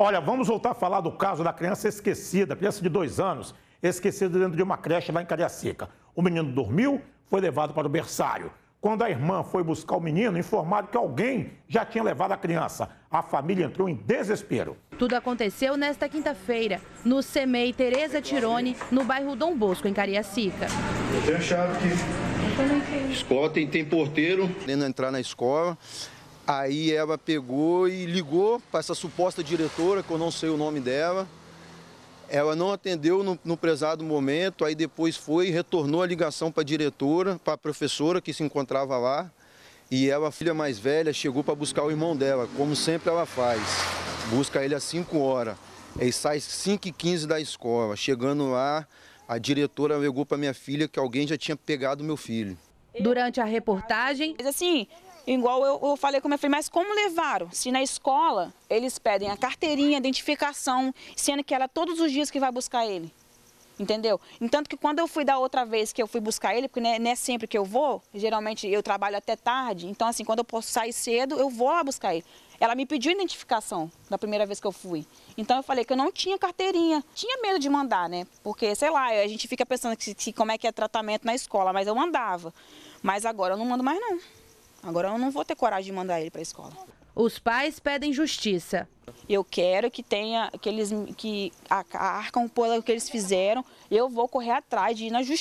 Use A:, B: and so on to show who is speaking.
A: Olha, vamos voltar a falar do caso da criança esquecida, criança de dois anos, esquecida dentro de uma creche lá em Cariacica. O menino dormiu, foi levado para o berçário. Quando a irmã foi buscar o menino, informaram que alguém já tinha levado a criança. A família entrou em desespero.
B: Tudo aconteceu nesta quinta-feira, no CEMEI Tereza Tirone, no bairro Dom Bosco, em Cariacica.
C: Eu tenho chave que... Escola tem, tem porteiro. Querendo entrar na escola, Aí ela pegou e ligou para essa suposta diretora, que eu não sei o nome dela. Ela não atendeu no, no prezado momento, aí depois foi e retornou a ligação para a diretora, para a professora que se encontrava lá. E ela, filha mais velha, chegou para buscar o irmão dela, como sempre ela faz. Busca ele às 5 horas. Aí sai às 5h15 da escola. Chegando lá, a diretora alegou para minha filha que alguém já tinha pegado meu filho.
B: Durante a reportagem... Mas assim, Igual eu, eu falei com minha filha, mas como levaram? Se na escola eles pedem a carteirinha, a identificação, sendo que ela é todos os dias que vai buscar ele. Entendeu? Entanto que quando eu fui da outra vez que eu fui buscar ele, porque não é, não é sempre que eu vou, geralmente eu trabalho até tarde, então assim, quando eu posso sair cedo, eu vou lá buscar ele. Ela me pediu identificação da primeira vez que eu fui. Então eu falei que eu não tinha carteirinha. Tinha medo de mandar, né? Porque, sei lá, a gente fica pensando que, que como é que é tratamento na escola, mas eu mandava. Mas agora eu não mando mais não. Agora eu não vou ter coragem de mandar ele para a escola. Os pais pedem justiça. Eu quero que tenha que eles que arcam pelo que eles fizeram. Eu vou correr atrás de ir na justiça.